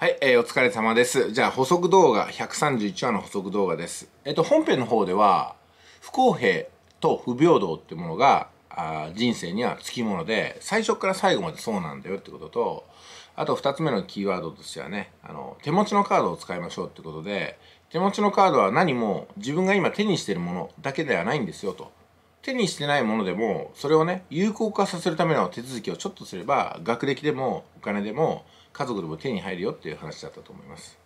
はい、えー、お疲れ様です。じゃあ補足動画、131話の補足動画です。えっ、と、本編の方では、不公平と不平等ってものが、あ人生にはつきもので、最初から最後までそうなんだよってことと、あと2つ目のキーワードとしてはね、あの、手持ちのカードを使いましょうってことで、手持ちのカードは何も自分が今手にしてるものだけではないんですよと。手にしてないものでもそれをね有効化させるための手続きをちょっとすれば学歴でもお金でも家族でも手に入るよっていう話だったと思います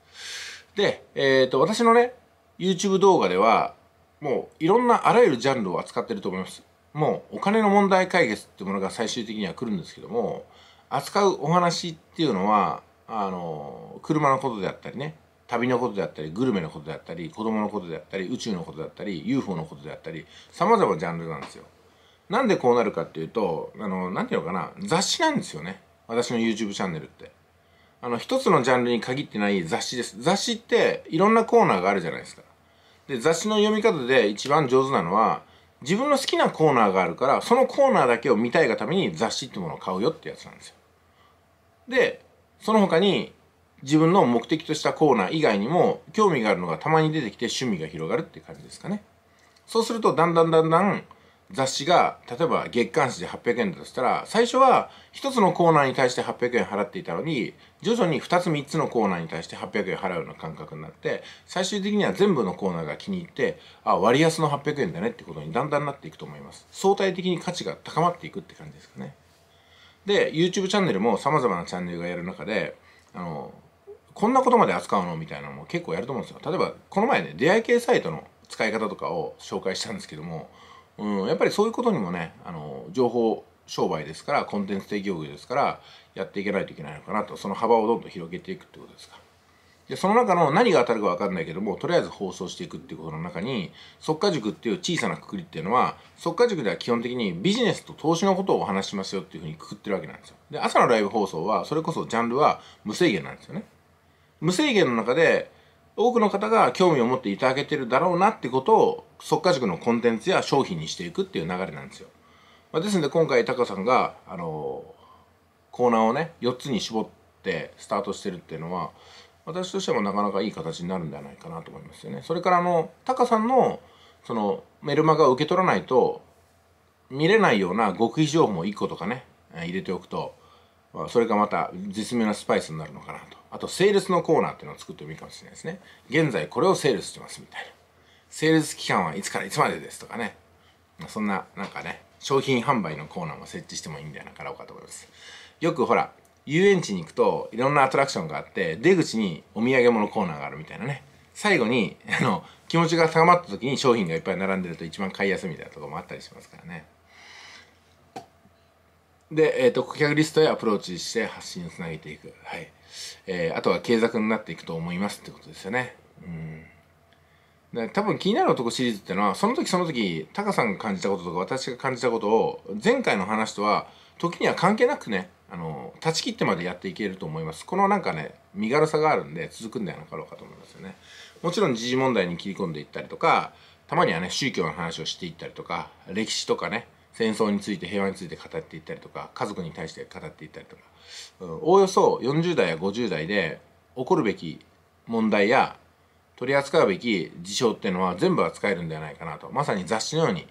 で、えっ、ー、と私のね YouTube 動画ではもういろんなあらゆるジャンルを扱ってると思いますもうお金の問題解決ってものが最終的には来るんですけども扱うお話っていうのはあの車のことであったりね旅のことであったりグルメのことであったり子供のことであったり宇宙のことであったり UFO のことであったりさまざまジャンルなんですよ。なんでこうなるかっていうとあの何て言うのかな雑誌なんですよね私の YouTube チャンネルって。あの一つのジャンルに限ってない雑誌です。雑誌っていろんなコーナーがあるじゃないですか。で雑誌の読み方で一番上手なのは自分の好きなコーナーがあるからそのコーナーだけを見たいがために雑誌ってものを買うよってやつなんですよ。でその他に自分の目的としたコーナー以外にも興味があるのがたまに出てきて趣味が広がるって感じですかねそうするとだんだんだんだん雑誌が例えば月刊誌で800円だとしたら最初は1つのコーナーに対して800円払っていたのに徐々に2つ3つのコーナーに対して800円払うような感覚になって最終的には全部のコーナーが気に入ってあ割安の800円だねってことにだんだんなっていくと思います相対的に価値が高まっていくって感じですかねで YouTube チャンネルも様々なチャンネルがやる中であのこんなことまで扱うのみたいなのも結構やると思うんですよ。例えば、この前ね、出会い系サイトの使い方とかを紹介したんですけども、うん、やっぱりそういうことにもね、あの、情報商売ですから、コンテンツ提供業ですから、やっていけないといけないのかなと、その幅をどんどん広げていくってことですか。で、その中の何が当たるかわかんないけども、とりあえず放送していくっていうことの中に、即価塾っていう小さなくくりっていうのは、即価塾では基本的にビジネスと投資のことをお話ししますよっていうふうにくくってるわけなんですよ。で、朝のライブ放送は、それこそジャンルは無制限なんですよね。無制限の中で多くの方が興味を持っていただけてるだろうなってことを即か塾のコンテンツや商品にしていくっていう流れなんですよ。まあ、ですので今回タカさんが、あのコーナーをね4つに絞ってスタートしてるっていうのは私としてもなかなかいい形になるんではないかなと思いますよね。それからあのタカさんのそのメルマガを受け取らないと見れないような極秘情報も1個とかね入れておくとそれがまた絶妙なスパイスになるのかなとあとセールスのコーナーっていうのを作ってもいいかもしれないですね現在これをセールスしてますみたいなセールス期間はいつからいつまでですとかねそんななんかね商品販売のコーナーも設置してもいいんじゃなかろうかと思いますよくほら遊園地に行くといろんなアトラクションがあって出口にお土産物コーナーがあるみたいなね最後にあの気持ちが高まった時に商品がいっぱい並んでると一番買いやすいみたいなとこもあったりしますからねで、えっ、ー、と、顧客リストへアプローチして発信をつなげていく。はい。えー、あとは継続になっていくと思いますってことですよね。うん。で多分気になる男シリーズってのは、その時その時、タカさんが感じたこととか私が感じたことを、前回の話とは、時には関係なくね、あの、断ち切ってまでやっていけると思います。このなんかね、身軽さがあるんで、続くんではなかろうかと思いますよね。もちろん時事問題に切り込んでいったりとか、たまにはね、宗教の話をしていったりとか、歴史とかね、戦争について平和について語っていったりとか家族に対して語っていったりとか、うん、おおよそ40代や50代で起こるべき問題や取り扱うべき事象っていうのは全部扱えるんではないかなとまさに雑誌のように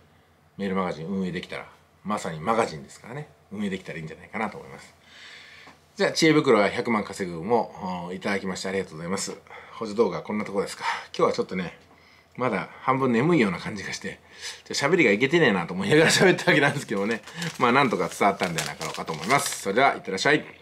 メールマガジン運営できたらまさにマガジンですからね運営できたらいいんじゃないかなと思いますじゃあ知恵袋は100万稼ぐもいただきましてありがとうございます補助動画こんなとこですか今日はちょっとねまだ半分眠いような感じがして喋りがいけてねえなと思いながら喋ったわけなんですけどねまあなんとか伝わったんではなかろうかと思いますそれではいってらっしゃい